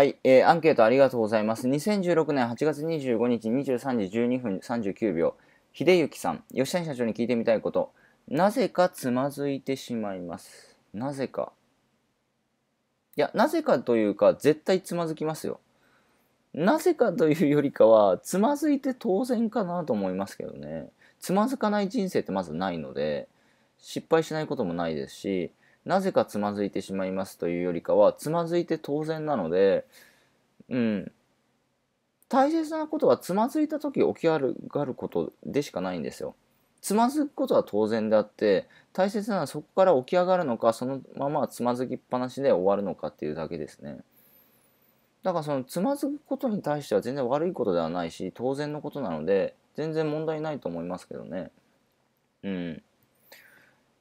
はい、えー、アンケートありがとうございます。2016年8月25日23時12分39秒、秀幸さん、吉谷社長に聞いてみたいこと、なぜかつまずいてしまいます。なぜか。いや、なぜかというか、絶対つまずきますよ。なぜかというよりかは、つまずいて当然かなと思いますけどね。つまずかない人生ってまずないので、失敗しないこともないですし、なぜかつまずいてしまいますというよりかは、つまずいて当然なので、うん。大切なことはつまずいた時起き上がることでしかないんですよ。つまずくことは当然であって大切なのはそこから起き上がるのかそのままつまずきっぱなしで終わるのかっていうだけですねだからそのつまずくことに対しては全然悪いことではないし当然のことなので全然問題ないと思いますけどねうん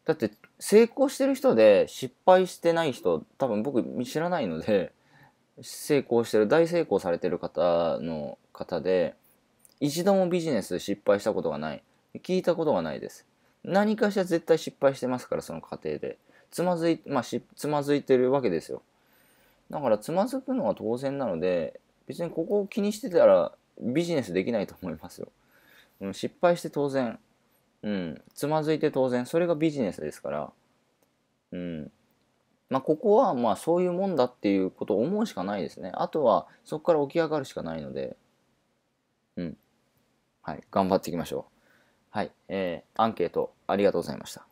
だって成功してる人で失敗してない人多分僕知らないので成功してる大成功されてる方の方で一度もビジネスで失敗したことがない聞いたことがないです何かしら絶対失敗してますからその過程でつまずい,、まあ、しつまずいてるわけですよだからつまずくのは当然なので別にここを気にしてたらビジネスできないと思いますよ失敗して当然うん、つまずいて当然それがビジネスですから、うんまあ、ここはまあそういうもんだっていうことを思うしかないですねあとはそこから起き上がるしかないので、うんはい、頑張っていきましょう。はい、えー、アンケートありがとうございました。